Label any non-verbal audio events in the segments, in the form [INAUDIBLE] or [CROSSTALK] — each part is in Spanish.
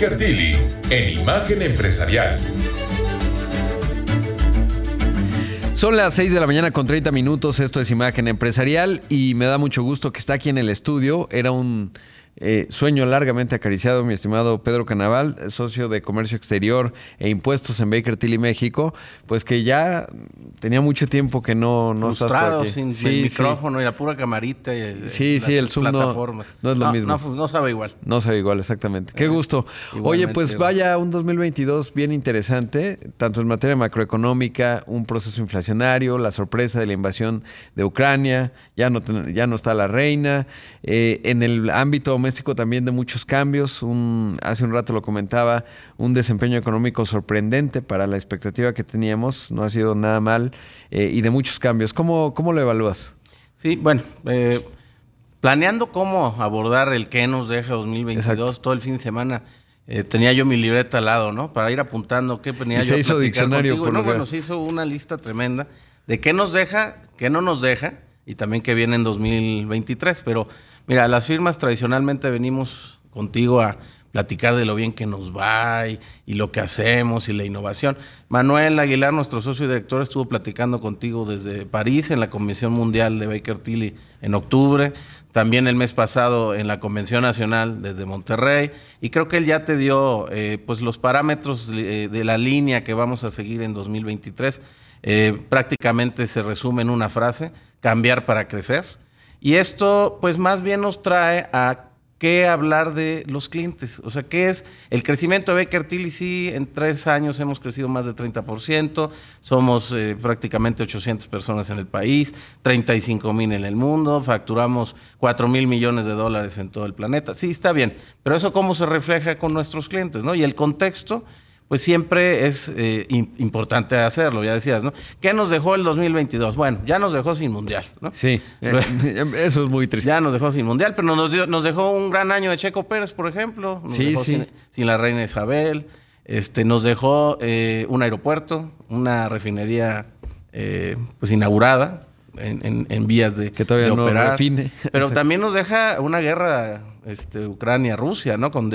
Cartilli en Imagen Empresarial. Son las 6 de la mañana con 30 minutos, esto es Imagen Empresarial y me da mucho gusto que está aquí en el estudio. Era un eh, sueño largamente acariciado, mi estimado Pedro Canaval, socio de Comercio Exterior e Impuestos en Baker Tilly, México, pues que ya tenía mucho tiempo que no... no sin micrófono y la pura camarita. Y sí, sí, el no, es lo mismo. No, sabe igual. No sabe igual, exactamente. Qué eh, gusto. Oye, pues vaya un 2022 bien interesante, tanto en materia macroeconómica, un proceso inflacionario, la sorpresa de la invasión de Ucrania, ya no, ya no está la reina, eh, en el ámbito también de muchos cambios. Un, hace un rato lo comentaba, un desempeño económico sorprendente para la expectativa que teníamos. No ha sido nada mal eh, y de muchos cambios. ¿Cómo, cómo lo evalúas? Sí, bueno, eh, planeando cómo abordar el que nos deja 2022 todo el fin de semana. Eh, tenía yo mi libreta al lado, ¿no? Para ir apuntando qué tenía yo. Se hizo diccionario. bueno, se hizo una lista tremenda de qué nos deja, qué no nos deja y también qué viene en 2023. Pero Mira, las firmas tradicionalmente venimos contigo a platicar de lo bien que nos va y, lo que hacemos y la innovación. Manuel Aguilar, nuestro socio y director, estuvo platicando contigo desde París en la Convención Mundial de Baker Tilly en octubre, también el mes pasado en la Convención Nacional desde Monterrey, y creo que él ya te dio eh, pues los parámetros eh, de la línea que vamos a seguir en 2023. Eh, prácticamente se resume en una frase, cambiar para crecer y esto, pues más bien nos trae a qué hablar de los clientes. O sea, ¿qué es el crecimiento de Becker Tilly? Sí, en tres años hemos crecido más de 30%, somos eh, prácticamente 800 personas en el país, 35 mil en el mundo, facturamos 4 mil millones de dólares en todo el planeta. Sí, está bien, pero eso cómo se refleja con nuestros clientes, ¿no? Y el contexto pues siempre es eh, importante hacerlo, ya decías, ¿no? ¿Qué nos dejó el 2022? Bueno, ya nos dejó sin mundial, ¿no? Sí, eh, [LAUGHS] [LAUGHS] eso es muy triste. Ya nos dejó sin mundial, pero nos, nos dejó un gran año de Checo Pérez, por ejemplo. sí, sí. Sin, la reina Isabel. Este, nos dejó eh, un aeropuerto, una refinería pues inaugurada en, vías de que todavía no operar. Pero también nos deja una guerra este, Ucrania-Rusia, ¿no? Con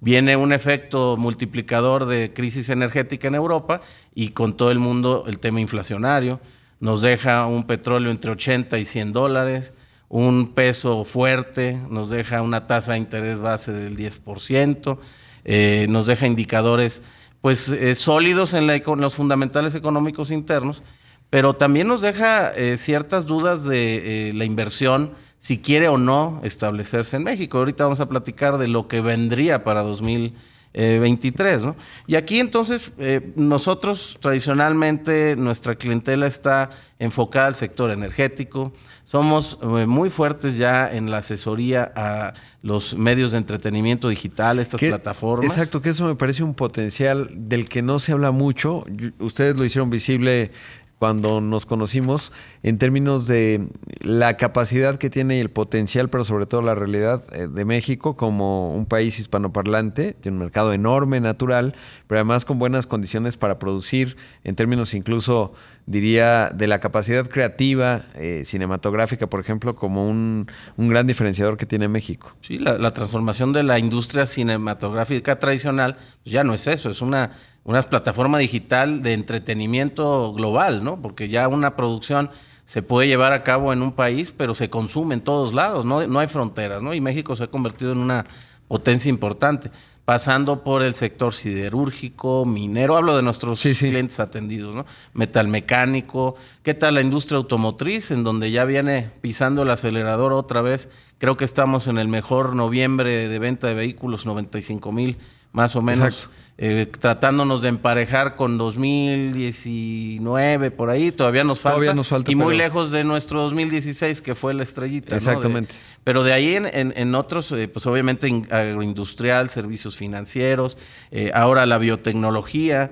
viene un efecto multiplicador de crisis energética en Europa y con todo el mundo el tema inflacionario. Nos deja un petróleo entre 80 y 100 dólares, un peso fuerte, nos deja una tasa de interés base del 10%, eh, nos deja indicadores pues eh, sólidos en, los fundamentales económicos internos, pero también nos deja eh, ciertas dudas de la inversión si quiere o no establecerse en México. Ahorita vamos a platicar de lo que vendría para 2023, ¿no? Y aquí entonces eh, nosotros tradicionalmente nuestra clientela está enfocada al sector energético. Somos eh, muy fuertes ya en la asesoría a los medios de entretenimiento digital, estas plataformas. Exacto, que eso me parece un potencial del que no se habla mucho. Ustedes lo hicieron visible cuando nos conocimos en términos de la capacidad que tiene y el potencial, pero sobre todo la realidad eh, de México como un país hispanoparlante, tiene un mercado enorme, natural, pero además con buenas condiciones para producir, en términos incluso, diría, de la capacidad creativa, eh, cinematográfica, por ejemplo, como un, gran diferenciador que tiene México. Sí, la, transformación de la industria cinematográfica tradicional pues ya no es eso, es una una plataforma digital de entretenimiento global, ¿no? Porque ya una producción se puede llevar a cabo en un país, pero se consume en todos lados, no, no hay fronteras, ¿no? Y México se ha convertido en una potencia importante, pasando por el sector siderúrgico, minero, hablo de nuestros clientes atendidos, ¿no? Metalmecánico, ¿qué tal la industria automotriz, en donde ya viene pisando el acelerador otra vez? Creo que estamos en el mejor noviembre de venta de vehículos, 95 mil más o menos. Exacto eh, tratándonos de emparejar con 2019 por ahí, todavía nos falta. Todavía nos falta y muy lejos de nuestro 2016 que fue la estrellita. Exactamente. pero de ahí en, otros, eh, pues obviamente agroindustrial, servicios financieros, eh, ahora la biotecnología,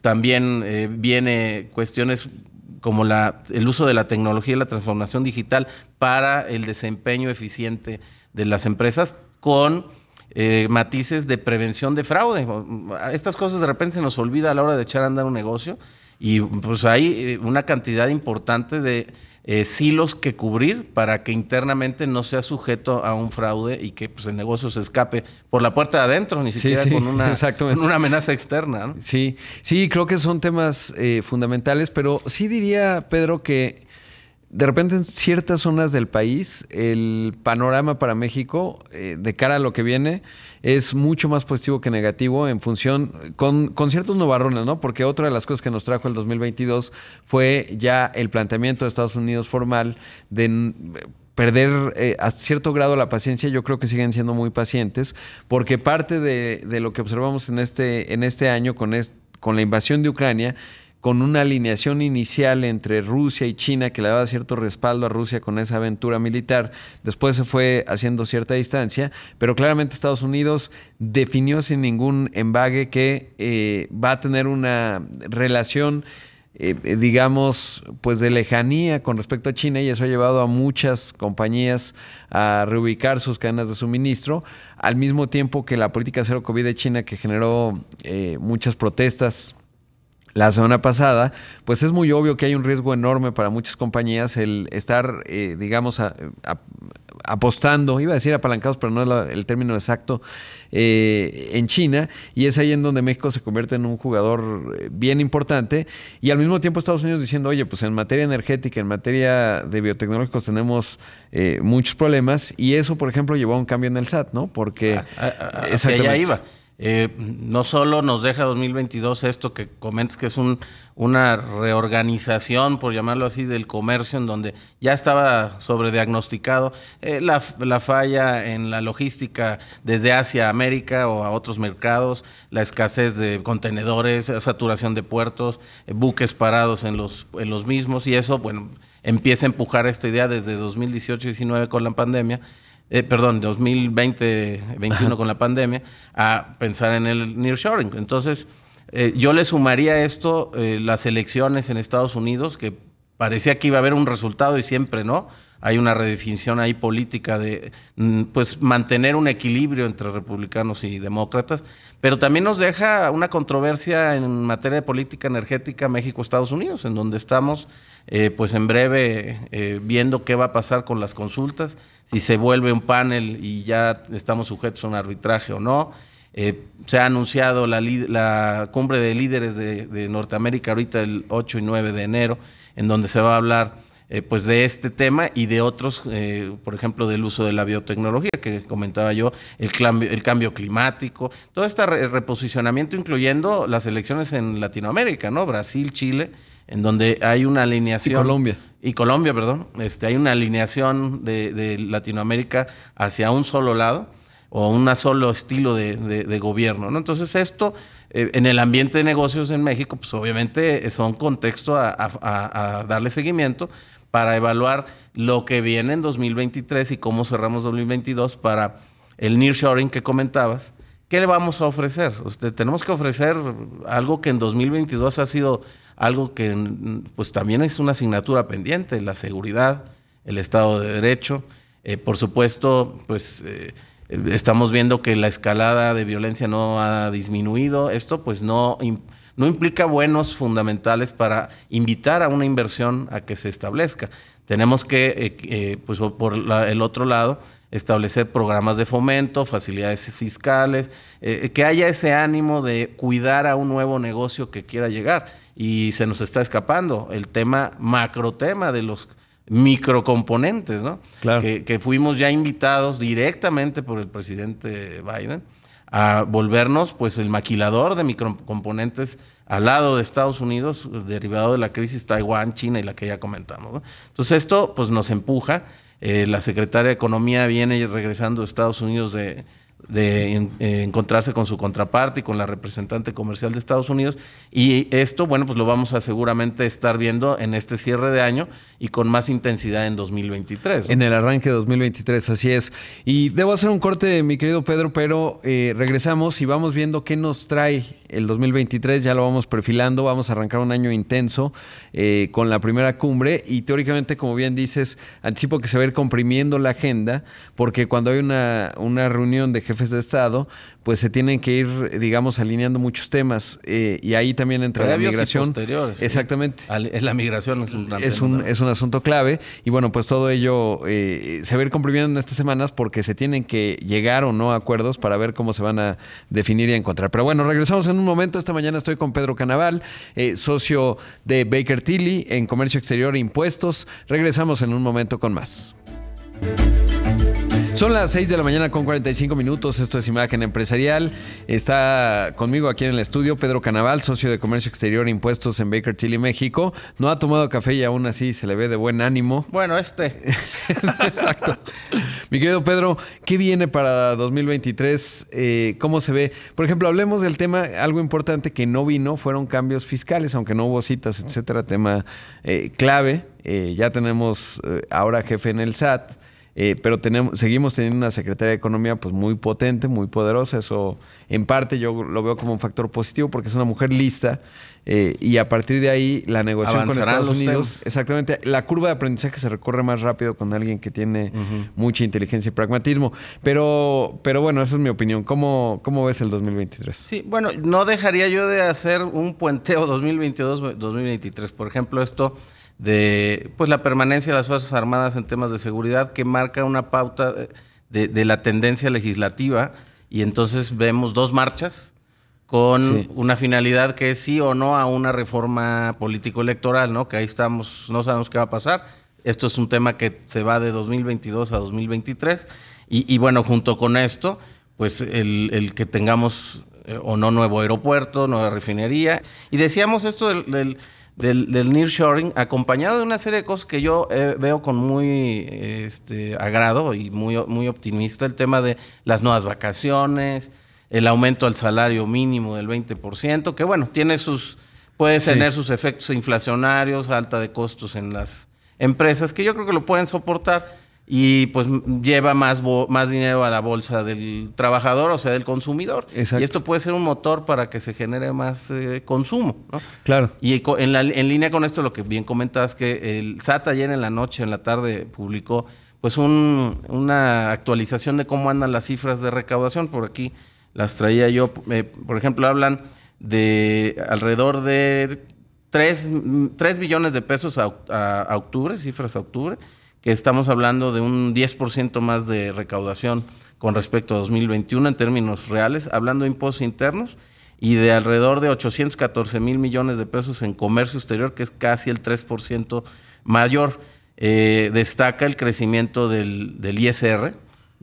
también viene cuestiones como la, el uso de la tecnología y la transformación digital para el desempeño eficiente de las empresas con eh, matices de prevención de fraude. Estas cosas de repente se nos olvida a la hora de echar a andar un negocio y pues hay eh, una cantidad importante de eh, silos que cubrir para que internamente no sea sujeto a un fraude y que pues, el negocio se escape por la puerta de adentro, ni siquiera con, [LAUGHS] una, amenaza externa. Sí, sí, creo que son temas fundamentales, pero sí diría, Pedro, que de repente en ciertas zonas del país el panorama para México eh, de cara a lo que viene es mucho más positivo que negativo en función con, con, ciertos novarrones ¿no? Porque otra de las cosas que nos trajo el 2022 fue ya el planteamiento de Estados Unidos formal de perder eh, a cierto grado la paciencia, yo creo que siguen siendo muy pacientes, porque parte de, de lo que observamos en este, en este año con, con la invasión de Ucrania con una alineación inicial entre Rusia y China que le daba cierto respaldo a Rusia con esa aventura militar. Después se fue haciendo cierta distancia, pero claramente Estados Unidos definió sin ningún embague que eh, va a tener una relación, eh, digamos, pues de lejanía con respecto a China y eso ha llevado a muchas compañías a reubicar sus cadenas de suministro, al mismo tiempo que la política cero COVID de China que generó eh, muchas protestas la semana pasada, pues es muy obvio que hay un riesgo enorme para muchas compañías el estar, eh, digamos, apostando, iba a decir apalancados, pero no es el término exacto, eh, en China, y es ahí en donde México se convierte en un jugador eh, bien importante, y al mismo tiempo Estados Unidos diciendo, oye, pues en materia energética, en materia de biotecnológicos tenemos muchos problemas, y eso, por ejemplo, llevó a un cambio en el SAT, ¿no? Porque... ah, ah, ah iba. Eh, no solo nos deja 2022 esto que comentas que es una reorganización, por llamarlo así, del comercio, en donde ya estaba sobrediagnosticado eh, la, falla en la logística desde Asia a América o a otros mercados, la escasez de contenedores, la saturación de puertos, eh, buques parados en los, en los mismos, y eso, bueno, empieza a empujar esta idea desde 2018-19 con la pandemia eh, perdón, 2020, 21 con la pandemia, a pensar en el nearshoring. Entonces, eh, yo le sumaría esto eh, las elecciones en Estados Unidos, que parecía que iba a haber un resultado y siempre no. Hay una redefinición ahí política de mm, pues mantener un equilibrio entre republicanos y demócratas, pero también nos deja una controversia en materia de política energética México-Estados Unidos, en donde estamos eh, pues en breve eh, viendo qué va a pasar con las consultas, si se vuelve un panel y ya estamos sujetos a un arbitraje o no. Eh, se ha anunciado la, la cumbre de líderes de, Norteamérica ahorita el 8 y 9 de enero, en donde se va a hablar pues de este tema y de otros, por ejemplo, del uso de la biotecnología que comentaba yo, el, el cambio climático, todo este reposicionamiento incluyendo las elecciones en Latinoamérica, ¿no? Brasil, Chile en donde hay una alineación. Y Colombia. Y Colombia, perdón. Este, hay una alineación de, Latinoamérica hacia un solo lado o un solo estilo de, gobierno. ¿no? Entonces esto, eh, en el ambiente de negocios en México, pues obviamente un eh, contexto a, a darle seguimiento para evaluar lo que viene en 2023 y cómo cerramos 2022 para el nearshoring que comentabas ¿qué le vamos a ofrecer? tenemos que ofrecer algo que en 2022 ha sido algo que pues también es una asignatura pendiente, la seguridad, el Estado de Derecho. Eh, por supuesto, pues eh, estamos viendo que la escalada de violencia no ha disminuido. Esto pues no, no implica buenos fundamentales para invitar a una inversión a que se establezca. Tenemos que, eh, pues por el otro lado, establecer programas de fomento, facilidades fiscales, eh, eh, que haya ese ánimo de cuidar a un nuevo negocio que quiera llegar. Y se nos está escapando el tema, macro tema de los microcomponentes, ¿no? Claro. Que, fuimos ya invitados directamente por el presidente Biden a volvernos pues el maquilador de microcomponentes al lado de Estados Unidos, derivado de la crisis Taiwán, China y la que ya comentamos. Entonces esto pues nos empuja eh, la secretaria de Economía viene regresando a Estados Unidos de, encontrarse con su contraparte y con la representante comercial de Estados Unidos. Y esto, bueno, pues lo vamos a seguramente estar viendo en este cierre de año y con más intensidad en 2023. En el arranque de 2023, así es. Y debo hacer un corte, mi querido Pedro, pero eh, regresamos y vamos viendo qué nos trae el 2023 ya lo vamos perfilando, vamos a arrancar un año intenso eh, con la primera cumbre y teóricamente, como bien dices, anticipo que se va a ir comprimiendo la agenda porque cuando hay una, reunión de jefes de Estado, pues se tienen que ir, digamos, alineando muchos temas eh, y ahí también entra la migración. Exactamente. Es la migración. Es un, es un asunto clave y bueno, pues todo ello eh, se va a ir comprimiendo en estas semanas porque se tienen que llegar o no a acuerdos para ver cómo se van a definir y encontrar. Pero bueno, regresamos en un momento. Esta mañana estoy con Pedro Canaval, eh, socio de Baker Tilly en Comercio Exterior e Impuestos. Regresamos en un momento con más. Son las 6 de la mañana con 45 minutos. Esto es Imagen Empresarial. Está conmigo aquí en el estudio Pedro Canaval, socio de Comercio Exterior e Impuestos en Baker Tilly México. No ha tomado café y aún así se le ve de buen ánimo. Bueno, este. [LAUGHS] Exacto. Mi querido Pedro, ¿qué viene para 2023? Eh, ¿Cómo se ve? Por ejemplo, hablemos del tema, algo importante que no vino fueron cambios fiscales, aunque no hubo citas, etcétera, tema eh, clave. Eh, ya tenemos ahora jefe en el SAT. Eh, pero tenemos, seguimos teniendo una secretaria de Economía pues muy potente, muy poderosa. Eso en parte yo lo veo como un factor positivo porque es una mujer lista eh, y a partir de ahí la negociación con Estados Unidos, exactamente, la curva de aprendizaje se recorre más rápido con alguien que tiene mucha inteligencia y pragmatismo. Pero, pero bueno, esa es mi opinión. ¿Cómo, ¿Cómo ves el 2023? Sí, bueno, no dejaría yo de hacer un puenteo 2022-2023. Por ejemplo, esto de pues la permanencia de las Fuerzas Armadas en temas de seguridad, que marca una pauta de, la tendencia legislativa, y entonces vemos dos marchas con una finalidad que es sí o no a una reforma político-electoral, ¿no? Que ahí estamos, no sabemos qué va a pasar. Esto es un tema que se va de 2022 a 2023. Y, bueno, junto con esto, pues el, que tengamos eh, o no nuevo aeropuerto, nueva refinería. Y decíamos esto del del, del nearshoring, acompañado de una serie de cosas que yo eh, veo con muy este, agrado y muy, muy optimista, el tema de las nuevas vacaciones, el aumento al salario mínimo del 20%, que bueno, tiene sus, puede tener sus efectos inflacionarios, alta de costos en las empresas, que yo creo que lo pueden soportar y pues lleva más, más dinero a la bolsa del trabajador, o sea, del consumidor. Y esto puede ser un motor para que se genere más eh, consumo. Claro. Y en, línea con esto, lo que bien comentabas, que el SAT ayer en la noche, en la tarde, publicó pues una actualización de cómo andan las cifras de recaudación. Por aquí las traía yo. Eh, por ejemplo, hablan de alrededor de 3, billones de pesos a octubre, cifras a octubre que estamos hablando de un 10% más de recaudación con respecto a 2021 en términos reales, hablando de impuestos internos, y de alrededor de 814 mil millones de pesos en comercio exterior, que es casi el 3% mayor. Eh, destaca el crecimiento del, ISR,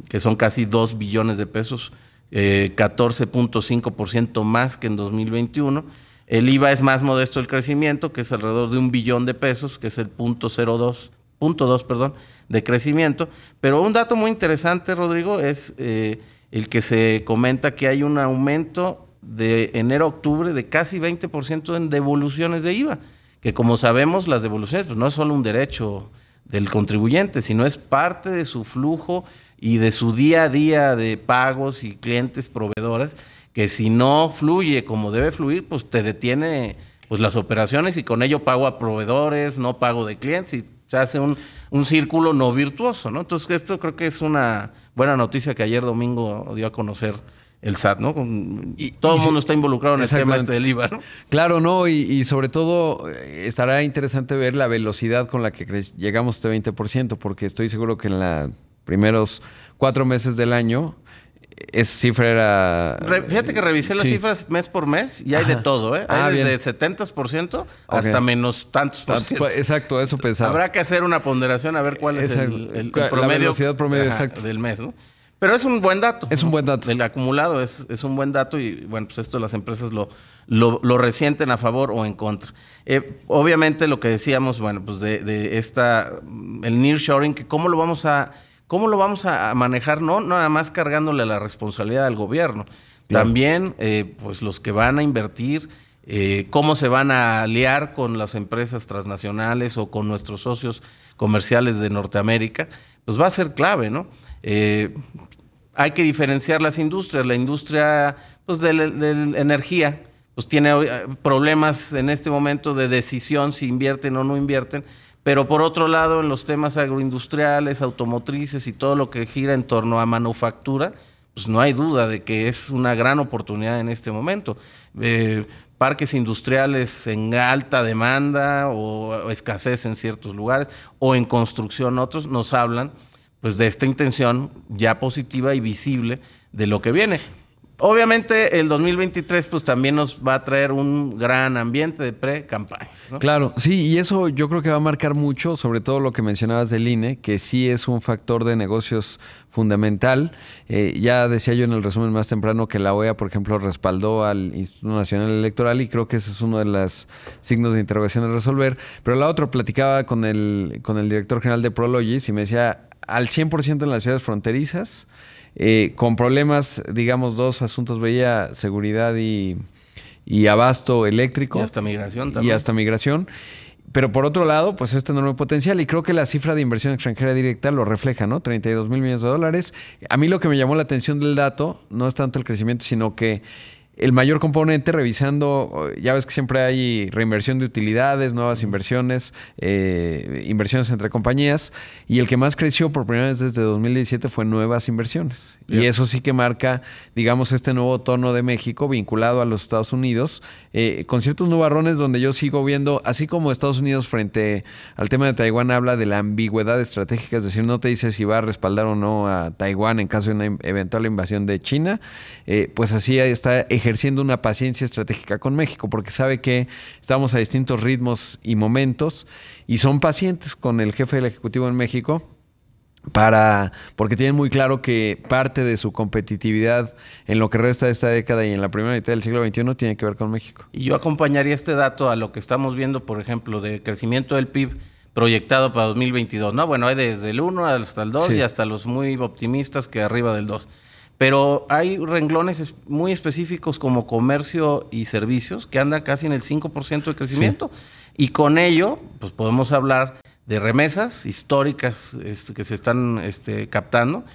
que son casi 2 billones de pesos, eh, 14.5% más que en 2021. El IVA es más modesto el crecimiento, que es alrededor de un billón de pesos, que es el 0.02 punto dos, perdón, de crecimiento. Pero un dato muy interesante, Rodrigo, es eh, el que se comenta que hay un aumento de enero a octubre de casi 20% en devoluciones de IVA, que como sabemos las devoluciones pues, no es solo un derecho del contribuyente, sino es parte de su flujo y de su día a día de pagos y clientes proveedores, que si no fluye como debe fluir, pues te detiene pues las operaciones y con ello pago a proveedores, no pago de clientes y se hace un, círculo no virtuoso, ¿no? Entonces, esto creo que es una buena noticia que ayer domingo dio a conocer el SAT, ¿no? y todo el mundo está involucrado en el tema este del IVA, Claro, no, y, y, sobre todo eh, estará interesante ver la velocidad con la que llegamos a este 20%, porque estoy seguro que en los primeros cuatro meses del año esa cifra era. fíjate que revisé las cifras mes por mes y hay de todo, ¿eh? Ah, hay ah, desde 70% hasta menos tantos Exacto, eso pensaba. Habrá que hacer una ponderación a ver cuál es el, promedio. La promedio exacto. del mes, ¿no? Pero es un buen dato. Es un buen dato. El acumulado es, un buen dato y bueno, pues esto las empresas lo, lo, resienten a favor o en contra. Eh, obviamente lo que decíamos, bueno, pues de, esta, el nearshoring, que cómo lo vamos a ¿Cómo lo vamos a manejar? No, nada más cargándole la responsabilidad al gobierno. También, eh, pues los que van a invertir, eh, cómo se van a aliar con las empresas transnacionales o con nuestros socios comerciales de Norteamérica, pues va a ser clave, ¿no? Eh, hay que diferenciar las industrias. La industria pues, de, energía pues tiene problemas en este momento de decisión si invierten o no invierten pero por otro lado, en los temas agroindustriales, automotrices y todo lo que gira en torno a manufactura, pues no hay duda de que es una gran oportunidad en este momento. Eh, parques industriales en alta demanda o, o escasez en ciertos lugares o en construcción otros nos hablan pues de esta intención ya positiva y visible de lo que viene obviamente el 2023 pues también nos va a traer un gran ambiente de pre-campaña. Claro, sí, y eso yo creo que va a marcar mucho, sobre todo lo que mencionabas del INE, que sí es un factor de negocios fundamental. Eh, ya decía yo en el resumen más temprano que la OEA, por ejemplo, respaldó al Instituto Nacional Electoral y creo que ese es uno de los signos de interrogación a resolver. Pero la otra platicaba con el, con el director general de Prologis y me decía, al 100% en las ciudades fronterizas, eh, con problemas, digamos, dos asuntos veía, seguridad y, y abasto eléctrico. Y hasta migración también. Y hasta migración. Pero por otro lado, pues este enorme potencial y creo que la cifra de inversión extranjera directa lo refleja, ¿no? 32 mil millones de dólares. A mí lo que me llamó la atención del dato no es tanto el crecimiento, sino que el mayor componente revisando, eh, ya ves que siempre hay reinversión de utilidades, nuevas inversiones, eh, inversiones entre compañías, y el que más creció por primera vez desde 2017 fue nuevas inversiones. Y eso sí que marca, digamos, este nuevo tono de México vinculado a los Estados Unidos eh, con ciertos nubarrones donde yo sigo viendo, así como Estados Unidos frente al tema de Taiwán habla de la ambigüedad estratégica, es decir, no te dice si va a respaldar o no a Taiwán en caso de una eventual invasión de China, eh, pues así está ejerciendo una paciencia estratégica con México, porque sabe que estamos a distintos ritmos y momentos y son pacientes con el jefe del Ejecutivo en México para porque tienen muy claro que parte de su competitividad en lo que resta de esta década y en la primera mitad del siglo XXI tiene que ver con México. Y yo acompañaría este dato a lo que estamos viendo, por ejemplo, de crecimiento del PIB proyectado para 2022. No, bueno, hay desde el 1 hasta el 2 y hasta los muy optimistas que arriba del 2. Pero hay renglones muy específicos como comercio y servicios que anda casi en el 5% de crecimiento. Y con ello, pues podemos hablar de remesas históricas este, que se están este, captando,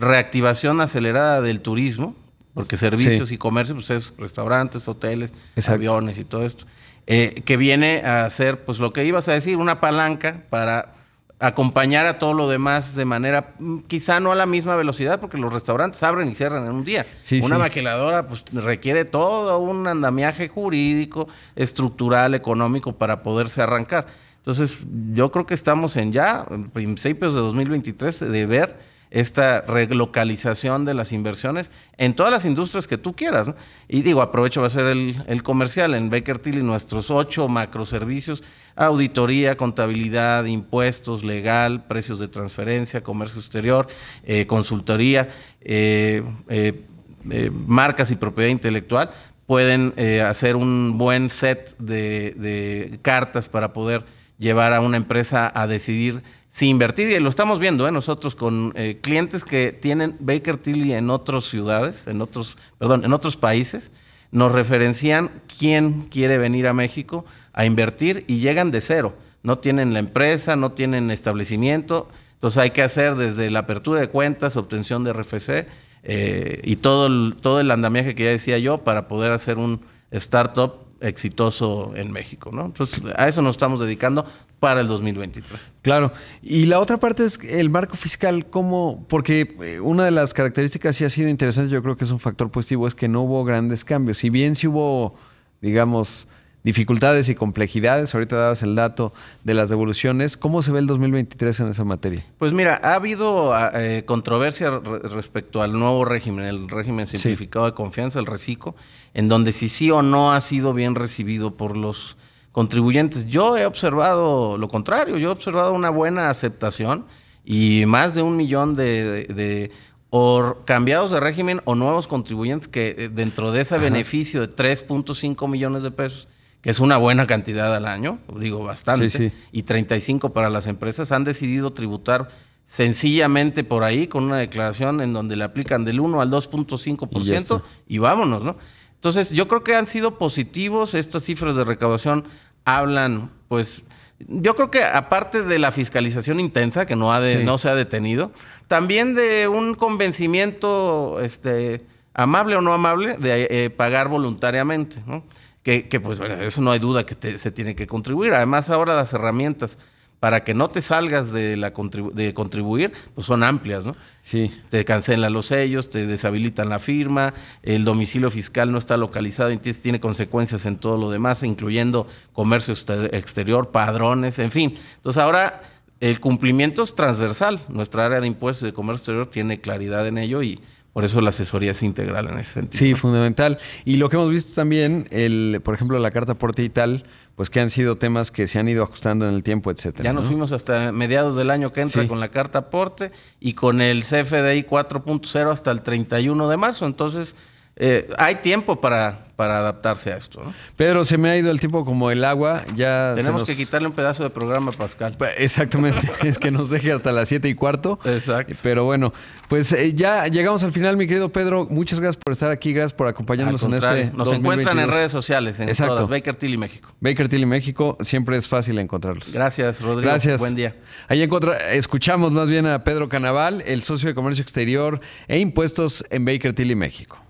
reactivación acelerada del turismo, porque servicios y comercio, pues es restaurantes, hoteles, aviones y todo esto, eh, que viene a ser, pues lo que ibas a decir, una palanca para acompañar a todo lo demás de manera, mm, quizá no a la misma velocidad, porque los restaurantes abren y cierran en un día. una maquiladora pues, requiere todo un andamiaje jurídico, estructural, económico para poderse arrancar. Entonces, yo creo que estamos en ya, en principios de 2023, de ver esta relocalización de las inversiones en todas las industrias que tú quieras. Y digo, aprovecho, va a ser el, comercial en Baker Tilly, nuestros ocho macroservicios, auditoría, contabilidad, impuestos, legal, precios de transferencia, comercio exterior, eh, consultoría, eh, eh, marcas y propiedad intelectual, pueden hacer un buen set de cartas para poder llevar a una empresa a decidir si invertir. Y lo estamos viendo ¿eh? nosotros con eh, clientes que tienen Baker Tilly en otras ciudades, en otros, perdón, en otros países. Nos referencian quién quiere venir a México a invertir y llegan de cero. No tienen la empresa, no tienen establecimiento. Entonces hay que hacer desde la apertura de cuentas, obtención de RFC eh, y todo todo el andamiaje que ya decía yo para poder hacer un startup exitoso en México, ¿no? Entonces, a eso nos estamos dedicando para el 2023. Claro. Y la otra parte es el marco fiscal, ¿cómo? Porque eh, una de las características sí ha sido interesante, yo creo que es un factor positivo, es que no hubo grandes cambios. Si bien sí hubo, digamos, dificultades y complejidades. Ahorita dabas el dato de las devoluciones. ¿Cómo se ve el 2023 en esa materia? Pues mira, ha habido ah, eh, controversia respecto al nuevo régimen, el régimen simplificado de confianza, el reciclo, en donde si sí o no ha sido bien recibido por los contribuyentes. Yo he observado lo contrario, yo he observado una buena aceptación y más de un millón de, cambiados de régimen o nuevos contribuyentes que eh, dentro de ese beneficio de 3.5 millones de pesos que es una buena cantidad al año, digo bastante, y 35 para las empresas, han decidido tributar sencillamente por ahí con una declaración en donde le aplican del 1 al 2.5% y, y vámonos, ¿no? Entonces, yo creo que han sido positivos estas cifras de recaudación hablan pues yo creo que aparte de la fiscalización intensa que no ha no se ha detenido, también de un convencimiento este amable o no amable de eh, pagar voluntariamente, ¿no? que, pues bueno, eso no hay duda que se tiene que contribuir. Además ahora las herramientas para que no te salgas de, la de contribuir, pues son amplias, ¿no? Sí. Te cancelan los sellos, te deshabilitan la firma, el domicilio fiscal no está localizado y tiene consecuencias en todo lo demás, incluyendo comercio exterior, padrones, en fin. Entonces ahora el cumplimiento es transversal. Nuestra área de impuestos de comercio exterior tiene claridad en ello y por eso la asesoría es integral en ese sentido. Sí, fundamental. Y lo que hemos visto también, el, por ejemplo, la carta aporte y tal, pues que han sido temas que se han ido ajustando en el tiempo, etcétera. Ya nos fuimos hasta mediados del año que entra con la carta aporte y con el CFDI 4.0 hasta el 31 de marzo. Entonces, eh, hay tiempo para, adaptarse a esto. Pedro, se me ha ido el tiempo como el agua. Ya Tenemos que quitarle un pedazo de programa, Pascal. Exactamente, [LAUGHS] es que nos deje hasta las 7 y cuarto. Exacto. Pero bueno, pues eh, ya llegamos al final, mi querido Pedro. Muchas gracias por estar aquí, gracias por acompañarnos en este. Nos encuentran en redes sociales, en todas, Baker Tilly México. Baker Tilly México, siempre es fácil encontrarlos. Gracias, Rodrigo. Gracias. Buen día. Ahí escuchamos más bien a Pedro Canaval, el socio de comercio exterior e impuestos en Baker Tilly México.